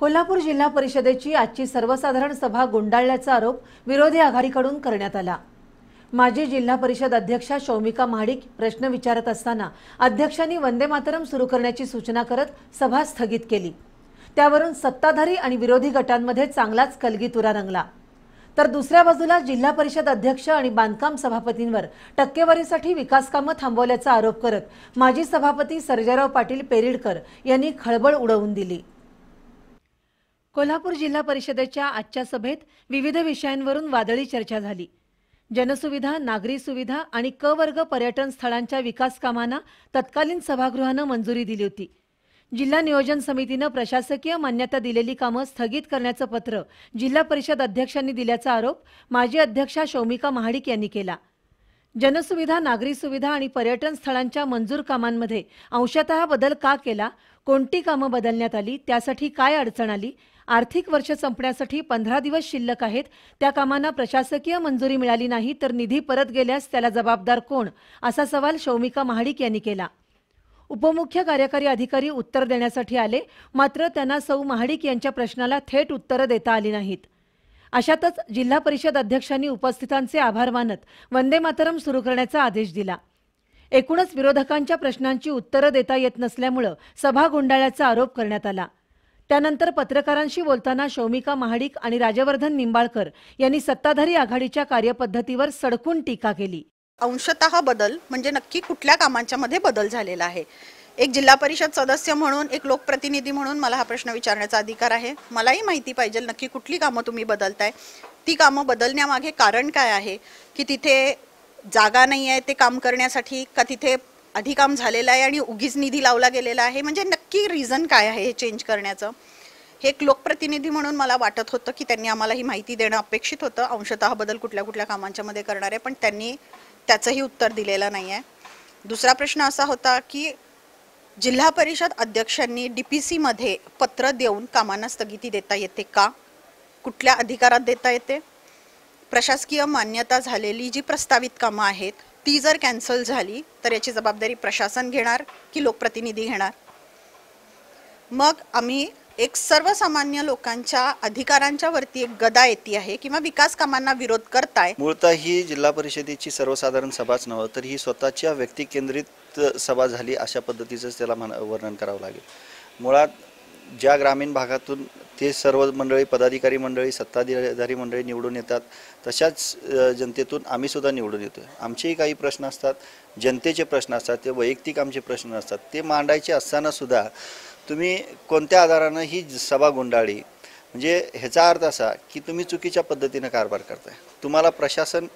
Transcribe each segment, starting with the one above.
कोल्हापूर जिल्हा परिषदेची आजची सर्वसाधारण सभा गुंडाळल्याचा आरोप विरोधी आघाडीकडून करण्यात आला माजी जिल्हा परिषद अध्यक्षा शौमिका महाडिक प्रश्न विचारत असताना अध्यक्षांनी वंदे मातरम सुरू करण्याची सूचना करत सभा स्थगित केली त्यावरून सत्ताधारी आणि विरोधी गटांमध्ये चांगलाच कलगीतुरा रंगला तर दुसऱ्या बाजूला जिल्हा परिषद अध्यक्ष आणि बांधकाम सभापतींवर टक्केवारीसाठी विकासकामं थांबवल्याचा आरोप करत माजी सभापती सर्जेराव पाटील पेरिडकर यांनी खळबळ उडवून दिली कोल्हापूर जिल्हा परिषदेच्या आजच्या सभेत विविध विषयांवरून वादळी चर्चा झाली जनसुविधा नागरी सुविधा आणि क वर्ग पर्यटन स्थळांच्या विकास कामांना तत्कालीन सभागृहानं मंजुरी दिली होती जिल्हा नियोजन समितीनं प्रशासकीय मान्यता दिलेली कामं स्थगित करण्याचं पत्र जिल्हा परिषद अध्यक्षांनी दिल्याचा आरोप माजी अध्यक्षा शौमिका महाडिक यांनी केला जनसुविधा नागरी सुविधा आणि पर्यटन स्थळांच्या मंजूर कामांमध्ये अंशतः बदल का केला कोणती कामं बदलण्यात आली त्यासाठी काय अडचण आली आर्थिक वर्ष संपण्यासाठी पंधरा दिवस शिल्लक आहेत त्या कामांना प्रशासकीय मंजुरी मिळाली नाही तर निधी परत गेल्यास त्याला जबाबदार कोण असा सवाल शौमिका महाडिक यांनी केला उपमुख्य कार्यकारी अधिकारी उत्तर देण्यासाठी आले मात्र त्यांना सौ महाडिक यांच्या प्रश्नाला थेट उत्तरं देता आली नाहीत अशातच जिल्हा परिषद अध्यक्षांनी उपस्थितांचे आभार मानत वंदे मातरम सुरू करण्याचा आदेश दिला एकूणच विरोधकांच्या प्रश्नांची उत्तरं देता येत नसल्यामुळं सभा गुंडाळ्याचा आरोप करण्यात आला त्यानंतर पत्रकारांशी बोलताना शौमिका महाडिक आणि राजवर्धन निंबाळकर यांनी सत्ताधारी आघाडीच्या कार्यपद्धतीवर सडकून टीका केली अंशतः बदल म्हणजे नक्की कुठल्या कामांच्या मध्ये बदल झालेला आहे एक जिल्हा परिषद सदस्य म्हणून एक लोकप्रतिनिधी म्हणून मला हा प्रश्न विचारण्याचा अधिकार आहे मलाही माहिती पाहिजे नक्की कुठली कामं तुम्ही बदलताय ती कामं बदलण्यामागे कारण काय आहे की तिथे जागा नाही आहे ते काम करण्यासाठी का तिथे अधिकाम झालेलं आहे आणि उगीच निधी लावला गेलेला आहे म्हणजे नक्की रिझन काय आहे हे चेंज करण्याचं हे एक लोकप्रतिनिधी म्हणून मला वाटत होतं की त्यांनी आम्हाला ही माहिती देणं अपेक्षित होतं अंशतः बदल कुठल्या कुठल्या कामांच्यामध्ये करणार आहे पण त्यांनी त्याचंही उत्तर दिलेलं नाही आहे दुसरा प्रश्न असा होता की जिल्हा परिषद अध्यक्षांनी डी पी सीमध्ये पत्र देऊन कामांना स्थगिती देता येते का कुठल्या अधिकारात देता येते प्रशासकीय मान्यता झालेली जी प्रस्तावित कामं आहेत ती जर कॅन्सल झाली तर याची जबाबदारी प्रशासन घेणार की लोकप्रतिनिधी घेणार मग आम्ही एक सर्वसामान्य लोकांच्या अधिकारांच्या वरती एक गदा येते आहे किंवा विकास कामांना विरोध करताय मूळतः ही जिल्हा परिषदेची सर्वसाधारण सभाच नव्हतं तर ही स्वतःच्या व्यक्तिकेंद्रित सभा झाली अशा पद्धतीचंच त्याला वर्णन करावं लागेल मुळात ज्या ग्रामीण भागातून ते सर्व मंडळी पदाधिकारी मंडळी सत्ताधिकारी मंडळी निवडून येतात तशाच जनतेतून आम्हीसुद्धा निवडून येतो आमचेही काही प्रश्न असतात जनतेचे प्रश्न असतात ते वैयक्तिक आमचे प्रश्न असतात ते मांडायचे असतानासुद्धा तुम्ही कोणत्या आधारानं ही सभा गुंडाळी म्हणजे ह्याचा अर्थ असा की तुम्ही चुकीच्या पद्धतीनं कारभार करताय तुम्हाला प्रशासन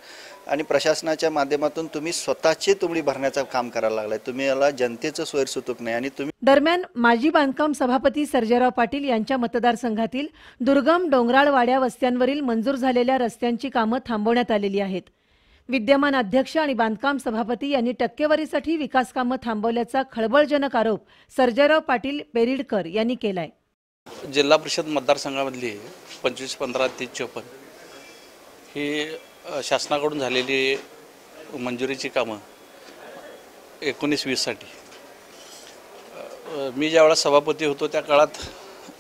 आणि प्रशासनाच्या माध्यमातून तुम्ही स्वतःचे तुमडी भरण्याचं काम करायला लागलाय तुम्ही याला जनतेचं स्वैर सुतूक नाही आणि तुम्ही दरम्यान माजी बांधकाम सभापती सर्जेराव पाटील यांच्या मतदारसंघातील दुर्गम डोंगराळ वाड्या वस्त्यांवरील मंजूर झालेल्या रस्त्यांची कामं थांबवण्यात आलेली आहेत विद्यमान अध्यक्ष आणि बांधकाम सभापती यांनी टक्केवारीसाठी विकास कामं थांबवल्याचा खळबळजनक आरोप सर्जेराव पाटील बेरीडकर यांनी केलाय जिल्हा परिषद मतदारसंघामधली पंचवीस पंधरा तीस चोपन्न ही शासनाकडून झालेली मंजुरीची कामं एकोणीस वीससाठी मी वेळा सभापती होतो त्या काळात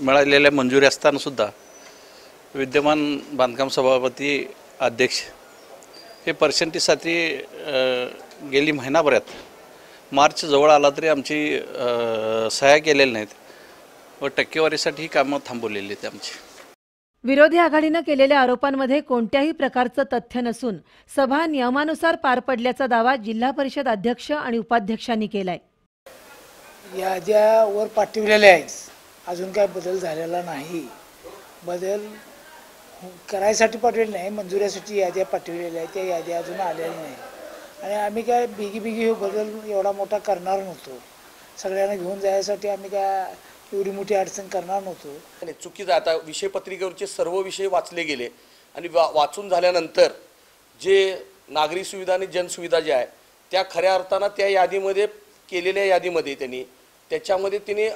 मिळालेल्या मंजुरी असतानासुद्धा विद्यमान बांधकाम सभापती अध्यक्ष हे पर्सेंटेजसाठी गेली महिनाभरात मार्च जवळ आला तरी आमची सहाय्य केलेली नाहीत टक्केवारीसाठी ही कामं थांबवलेली आहेत आमची विरोधी आघाडीनं केलेल्या आरोपांमध्ये कोणत्याही प्रकारचं तथ्य नसून सभा नियमानुसार पार पडल्याचा दावा जिल्हा परिषद अध्यक्ष आणि उपाध्यक्षांनी केलाय याद्या वर पाठविलेल्या आहेत अजून काय बदल झालेला नाही बदल करायसाठी पाठवले नाही मंजुऱ्यासाठी याद्या पाठविलेल्या आहेत त्या याद्या अजून आलेल्या नाही आणि आम्ही काय बिगी बिगी बदल एवढा मोठा करणार नव्हतो सगळ्यांना घेऊन जायसाठी आम्ही काय एवढी मोठी अडचण करणार नव्हतो आणि चुकीचं आता विषयपत्रिकेवरचे सर्व विषय वाचले गेले आणि वा वाचून झाल्यानंतर जे नागरी सुविधा आणि जनसुविधा ज्या आहे त्या खऱ्या अर्थानं त्या यादीमध्ये केलेल्या यादीमध्ये त्यांनी त्याच्यामध्ये तिने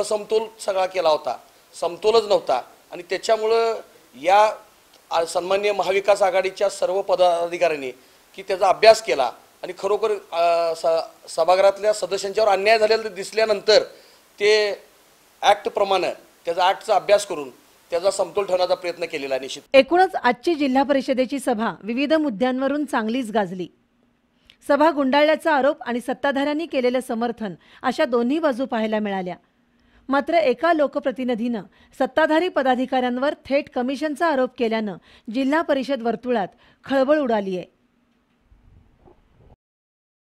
असमतोल सगळा केला होता समतोलच नव्हता आणि त्याच्यामुळं या सन्मान्य महाविकास आघाडीच्या सर्व पदाधिकाऱ्यांनी की त्याचा अभ्यास केला आणि खरोखर स सभागृहातल्या सदस्यांच्यावर अन्याय झालेला दिसल्यानंतर ते ॲक्टप्रमाणे त्याचा ॲक्टचा अभ्यास करून त्याचा समतोल ठेवण्याचा प्रयत्न केलेला निश्चित एकूणच आजची जिल्हा परिषदेची सभा विविध मुद्द्यांवरून चांगलीच गाजली सभा गुंडाळल्याचा आरोप आणि सत्ताधाऱ्यांनी केलेलं समर्थन अशा दोन्ही बाजू पाहायला मिळाल्या मात्र एका लोकप्रतिनिधीनं सत्ताधारी पदाधिकाऱ्यांवर थेट कमिशनचा आरोप केल्यानं जिल्हा परिषद वर्तुळात खळबळ उडाली आहे